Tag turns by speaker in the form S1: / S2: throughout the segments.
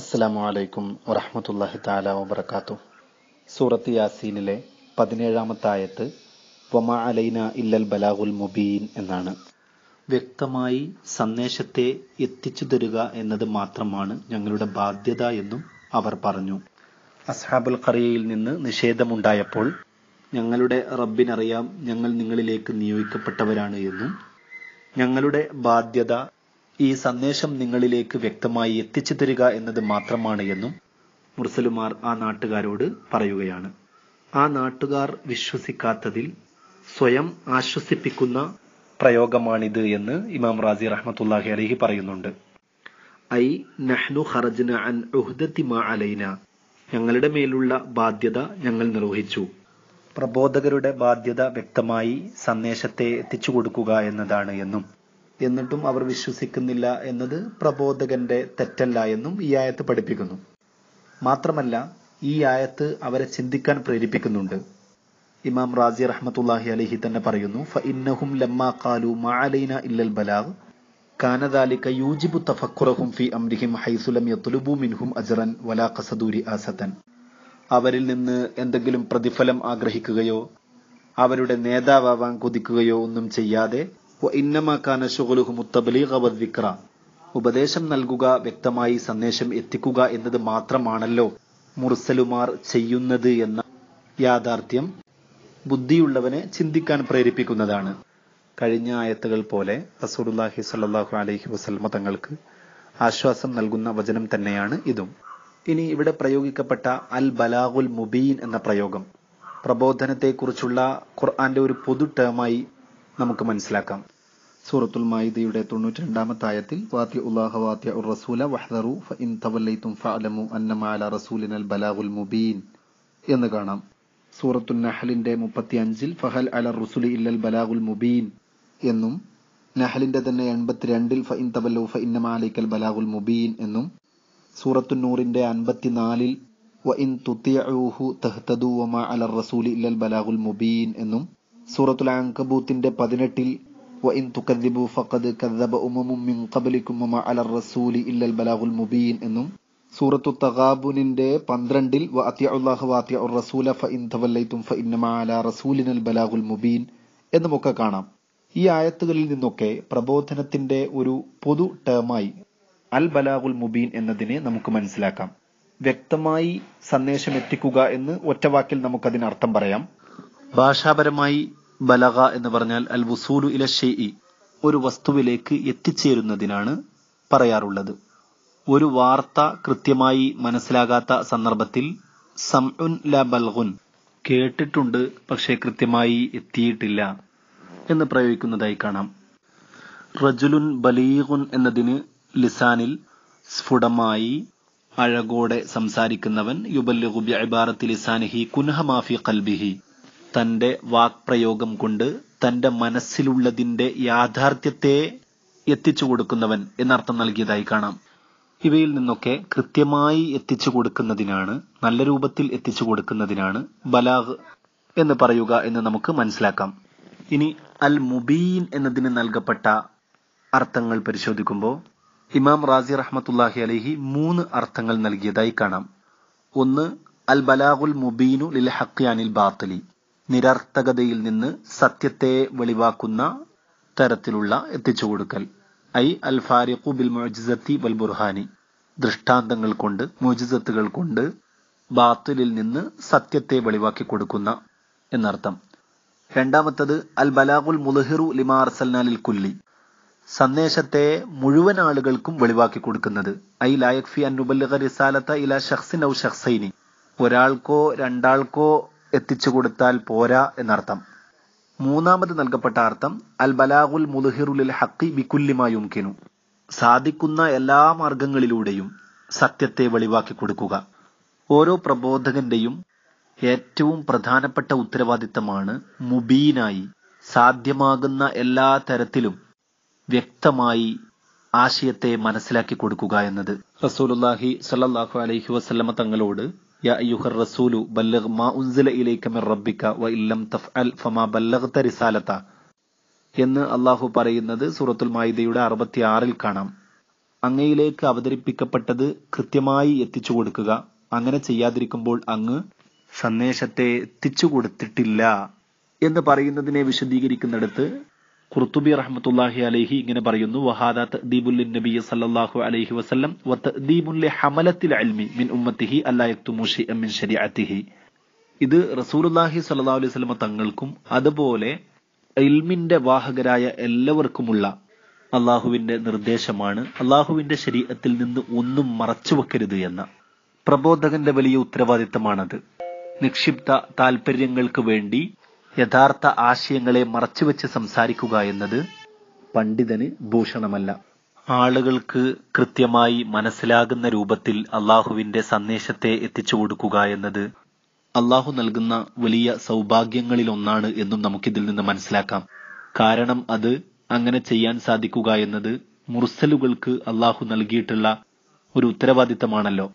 S1: അസ്സലാമു അലൈക്കും വറഹമത്തല്ലാഹി താല വബർക്കാത്തു സൂറത്ത് യാസീനിലെ പതിനേഴാമത്തായത്ത് ആയത്ത് വമ അലൈന ഇല്ലൽ ബലാഹുൽ മുബീൻ എന്നാണ് വ്യക്തമായി സന്ദേശത്തെ എത്തിച്ചു തരിക എന്നത് മാത്രമാണ് ഞങ്ങളുടെ ബാധ്യത എന്നും അവർ പറഞ്ഞു അസ്ഹാബുൽ ഖറിയയിൽ നിന്ന് നിഷേധമുണ്ടായപ്പോൾ ഞങ്ങളുടെ റബ്ബിനറിയാം ഞങ്ങൾ നിങ്ങളിലേക്ക് നിയോഗിക്കപ്പെട്ടവരാണ് എന്നും ഞങ്ങളുടെ ബാധ്യത ഈ സന്ദേശം നിങ്ങളിലേക്ക് വ്യക്തമായി എത്തിച്ചു തരിക എന്നത് മാത്രമാണ് എന്നും മുർസലുമാർ ആ നാട്ടുകാരോട് പറയുകയാണ് ആ നാട്ടുകാർ വിശ്വസിക്കാത്തതിൽ സ്വയം ആശ്വസിപ്പിക്കുന്ന പ്രയോഗമാണിത് എന്ന് ഇമാം റാസി റഹ്മത്തുല്ലാഹി അലഹി പറയുന്നുണ്ട് ഐ നഹ്നു ഹറജ്ന അൻ അലൈന ഞങ്ങളുടെ മേലുള്ള ബാധ്യത ഞങ്ങൾ നിർവഹിച്ചു പ്രബോധകരുടെ ബാധ്യത വ്യക്തമായി സന്ദേശത്തെ എത്തിച്ചു കൊടുക്കുക എന്നതാണ് എന്നും എന്നിട്ടും അവർ വിശ്വസിക്കുന്നില്ല എന്നത് പ്രബോധകന്റെ തെറ്റല്ല എന്നും ഈ ആയത്ത് പഠിപ്പിക്കുന്നു മാത്രമല്ല ഈ ആയത്ത് അവരെ ചിന്തിക്കാൻ പ്രേരിപ്പിക്കുന്നുണ്ട് ഇമാം റാസി റഹ്മത്തുല്ലാഹി അലഹി തന്നെ പറയുന്നു ഫഇന്നഹും ലമ്മാ കാലു ഇല്ലൽ ബലാഗ് കാനദാലിക്ക യൂജിബു തഫക്കുറഹും ഫി അംരിഹിം ലം യത്തുലുബു മിൻഹും അജ്റൻ വലാ കസദൂരി ആസത്തൻ അവരിൽ നിന്ന് എന്തെങ്കിലും പ്രതിഫലം ആഗ്രഹിക്കുകയോ അവരുടെ നേതാവാൻ കൊതിക്കുകയോ ഒന്നും ചെയ്യാതെ ഉപദേശം നൽകുക വ്യക്തമായി സന്ദേശം എത്തിക്കുക എന്നത് മാത്രമാണല്ലോ മുർസലുമാർ ചെയ്യുന്നത് എന്ന യാഥാർത്ഥ്യം ബുദ്ധിയുള്ളവനെ ചിന്തിക്കാൻ പ്രേരിപ്പിക്കുന്നതാണ് കഴിഞ്ഞ ആയത്തുകൾ പോലെ റസൂഡുല്ലാഹി സല്ലാഹു അലൈഹി വസ്ലമ തങ്ങൾക്ക് ആശ്വാസം നൽകുന്ന വചനം തന്നെയാണ് ഇതും ഇനി ഇവിടെ പ്രയോഗിക്കപ്പെട്ട അൽ ബലാഹുൽ മുബീൻ എന്ന പ്രയോഗം പ്രബോധനത്തെക്കുറിച്ചുള്ള ഖുർആന്റെ ഒരു പൊതു ടേമായി നമുക്ക് മനസ്സിലാക്കാം സൂറത്തുൽ മായിദയുടെ തൊണ്ണൂറ്റി ആയത്തിൽ വാത്യ ഉല്ലാഹ ഉർ റസൂല വഹദറു ഇൻ തവല്ലൈത്തും ഫഅലമു അന്നമാല റസൂലിനൽ ബലാവുൽ മുബീൻ എന്ന് കാണാം സൂറത്തുൽ നഹലിന്റെ മുപ്പത്തി അഞ്ചിൽ ഫഹൽ അല റുസുലി ഇല്ലൽ ബലാഗുൽ മുബീൻ എന്നും നഹലിന്റെ തന്നെ എൺപത്തിരണ്ടിൽ ഫ ഇൻ തവല്ലു ഫ ഇന്നമാലിക്കൽ ബലാഗുൽ മുബീൻ എന്നും സൂറത്തു നൂറിന്റെ അൻപത്തിനാലിൽ വ ഇൻ തുത്തിയഹു തഹ്തദു വമ അല റസൂലി ഇല്ലൽ ബലാഗുൽ മുബീൻ എന്നും സൂറത്തുൽ അങ്കബൂത്തിന്റെ പതിനെട്ടിൽ എന്നും സൂറത്തു തഗാബുനിന്റെ പന്ത്രണ്ടിൽ മുബീൻ എന്നുമൊക്കെ കാണാം ഈ ആയത്തുകളിൽ നിന്നൊക്കെ പ്രബോധനത്തിന്റെ ഒരു പൊതു ടേമായി അൽ ബലാഗുൽ മുബീൻ എന്നതിനെ നമുക്ക് മനസ്സിലാക്കാം വ്യക്തമായി സന്ദേശം എത്തിക്കുക എന്ന് ഒറ്റവാക്കിൽ നമുക്കതിന് അർത്ഥം പറയാം ഭാഷാപരമായി ബലഗ എന്ന് പറഞ്ഞാൽ അൽ വുസൂലു ഇല ഷെയ് ഒരു വസ്തുവിലേക്ക് എത്തിച്ചേരുന്നതിനാണ് പറയാറുള്ളത് ഒരു വാർത്ത കൃത്യമായി മനസ്സിലാകാത്ത സന്ദർഭത്തിൽ സംഉൻ ല ബൽഗുൻ കേട്ടിട്ടുണ്ട് പക്ഷേ കൃത്യമായി എത്തിയിട്ടില്ല എന്ന് പ്രയോഗിക്കുന്നതായി കാണാം റജുലുൻ ബലീഗുൻ എന്നതിന് ലിസാനിൽ സ്ഫുടമായി അഴകോടെ സംസാരിക്കുന്നവൻ യുബല്ലുബി അബാറത്തി ലിസാനിഹി കുൻഹ മാഫി കൽബിഹി തൻ്റെ വാക്പ്രയോഗം കൊണ്ട് തൻ്റെ മനസ്സിലുള്ളതിൻ്റെ യാഥാർത്ഥ്യത്തെ എത്തിച്ചു കൊടുക്കുന്നവൻ എന്നർത്ഥം നൽകിയതായി കാണാം ഇവയിൽ നിന്നൊക്കെ കൃത്യമായി എത്തിച്ചു കൊടുക്കുന്നതിനാണ് നല്ല രൂപത്തിൽ എത്തിച്ചു കൊടുക്കുന്നതിനാണ് ബലാഹ് എന്ന് പറയുക എന്ന് നമുക്ക് മനസ്സിലാക്കാം ഇനി അൽ മുബീൻ എന്നതിന് നൽകപ്പെട്ട അർത്ഥങ്ങൾ പരിശോധിക്കുമ്പോൾ ഇമാം റാസി റഹ്മത്തുല്ലാഹി അലഹി മൂന്ന് അർത്ഥങ്ങൾ നൽകിയതായി കാണാം ഒന്ന് അൽ ബലാഹുൽ മുബീനു ലിൽ ഹക്കിയാനിൽ ബാത്തലി നിരർത്ഥകതയിൽ നിന്ന് സത്യത്തെ വെളിവാക്കുന്ന തരത്തിലുള്ള എത്തിച്ചുകൊടുക്കൽ ഐ അൽ ഫാരിഖു ബിൽ മൊജിസത്തി വൽ ബുർഹാനി ദൃഷ്ടാന്തങ്ങൾ കൊണ്ട് മുഅ്ജിസത്തുകൾ കൊണ്ട് ബാത്തിലിൽ നിന്ന് സത്യത്തെ വെളിവാക്കി കൊടുക്കുന്ന എന്നർത്ഥം രണ്ടാമത്തത് അൽ ബലാഗുൽ മുലഹിറു ലിമാർസൽനാലിൽ കുല്ലി സന്ദേശത്തെ മുഴുവൻ ആളുകൾക്കും വെളിവാക്കി കൊടുക്കുന്നത് ഐ അൻ നുബല്ലിഗ റിസാലത ഇല ഷഖ്സിൻ ഔ ഷഖ്സൈനി ഒരാൾക്കോ രണ്ടാൾക്കോ എത്തിച്ചു കൊടുത്താൽ പോരാ എന്നർത്ഥം മൂന്നാമത് നൽകപ്പെട്ട അർത്ഥം അൽ ബലാഹുൽ മുലുഹിറുലിൽ ഹക്കി കിനു സാധിക്കുന്ന എല്ലാ മാർഗങ്ങളിലൂടെയും സത്യത്തെ വെളിവാക്കി കൊടുക്കുക ഓരോ പ്രബോധകന്റെയും ഏറ്റവും പ്രധാനപ്പെട്ട ഉത്തരവാദിത്തമാണ് മുബീനായി സാധ്യമാകുന്ന എല്ലാ തരത്തിലും വ്യക്തമായി ആശയത്തെ മനസ്സിലാക്കി കൊടുക്കുക എന്നത് റസൂൽഹി സല്ലാഹു അലൈഹി വസല്ലമ തങ്ങളോട് يا الرسول بلغ ما من ربك لم تفعل فما بلغت എന്ന് അള്ളാഹു പറയുന്നത് സൂറത്തുൽ മായിദയുടെ അറുപത്തിയാറിൽ കാണാം അങ്ങയിലേക്ക് അവതരിപ്പിക്കപ്പെട്ടത് കൃത്യമായി എത്തിച്ചു കൊടുക്കുക അങ്ങനെ ചെയ്യാതിരിക്കുമ്പോൾ അങ്ങ് സന്ദേശത്തെ എത്തിച്ചു കൊടുത്തിട്ടില്ല എന്ന് പറയുന്നതിനെ വിശദീകരിക്കുന്നിടത്ത് ഖുർത്തുബി റഹ്മത്തുല്ലാഹി അലൈഹി ഇങ്ങനെ പറയുന്നു വഹാദ തദ്ദീബുൽ നബി സല്ലല്ലാഹു അലൈഹി വസല്ലം വ തദ്ദീബുൽ ഹമലത്തിൽ അൽമി മിൻ ഉമ്മത്തിഹി അല്ലാ യക്തുമു ഷൈഅൻ മിൻ ശരീഅത്തിഹി ഇത് റസൂലുള്ളാഹി സല്ലല്ലാഹു അലൈഹി വസല്ലം തങ്ങൾക്കും അതുപോലെ ഇൽമിന്റെ വാഹകരായ എല്ലാവർക്കുമുള്ള അള്ളാഹുവിന്റെ നിർദ്ദേശമാണ് അള്ളാഹുവിന്റെ ശരീരത്തിൽ നിന്ന് ഒന്നും മറച്ചു വെക്കരുത് എന്ന പ്രബോധകന്റെ വലിയ ഉത്തരവാദിത്തമാണത് നിക്ഷിപ്ത താൽപര്യങ്ങൾക്ക് വേണ്ടി യഥാർത്ഥ ആശയങ്ങളെ മറച്ചുവെച്ച് സംസാരിക്കുക എന്നത് പണ്ഡിതന് ഭൂഷണമല്ല ആളുകൾക്ക് കൃത്യമായി മനസ്സിലാകുന്ന രൂപത്തിൽ അള്ളാഹുവിന്റെ സന്ദേശത്തെ എത്തിച്ചു കൊടുക്കുക എന്നത് അള്ളാഹു നൽകുന്ന വലിയ സൗഭാഗ്യങ്ങളിലൊന്നാണ് എന്നും നമുക്കിതിൽ നിന്ന് മനസ്സിലാക്കാം കാരണം അത് അങ്ങനെ ചെയ്യാൻ സാധിക്കുക എന്നത് മുർസലുകൾക്ക് അള്ളാഹു നൽകിയിട്ടുള്ള ഒരു ഉത്തരവാദിത്തമാണല്ലോ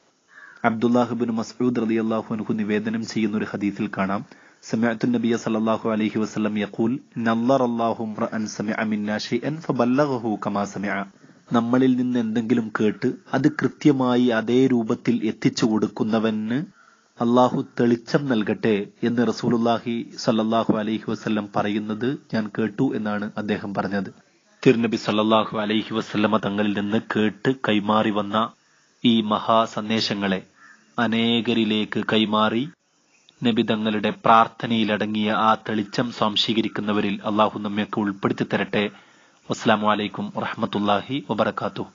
S1: അബ്ദുല്ലാഹുബിൻ മസൂദ് റലി അള്ളാഹുനഹു നിവേദനം ചെയ്യുന്ന ഒരു ഹദീസിൽ കാണാം سمعت النبي صلى الله عليه وسلم يقول نظر الله امرأ سمع منا شيئا فبلغه كما سمع നമ്മളിൽ നിന്ന് എന്തെങ്കിലും കേട്ട് അത് കൃത്യമായി അതേ രൂപത്തിൽ എത്തിച്ചു കൊടുക്കുന്നവന് അള്ളാഹു തെളിച്ചം നൽകട്ടെ എന്ന് റസൂലുല്ലാഹി സല്ലാഹു അലൈഹി വസ്ല്ലം പറയുന്നത് ഞാൻ കേട്ടു എന്നാണ് അദ്ദേഹം പറഞ്ഞത് തിരുനബി സല്ലാഹു അലൈഹി വസ്ല്ലമ തങ്ങളിൽ നിന്ന് കേട്ട് കൈമാറി വന്ന ഈ മഹാസന്ദേശങ്ങളെ അനേകരിലേക്ക് കൈമാറി നബിതങ്ങളുടെ പ്രാർത്ഥനയിലടങ്ങിയ ആ തെളിച്ചം സ്വാംശീകരിക്കുന്നവരിൽ അള്ളാഹു നമ്മയൊക്കെ ഉൾപ്പെടുത്തി തരട്ടെ അസ്സാം വലൈക്കും വറഹമത്തല്ലാഹി വബർക്കാത്തു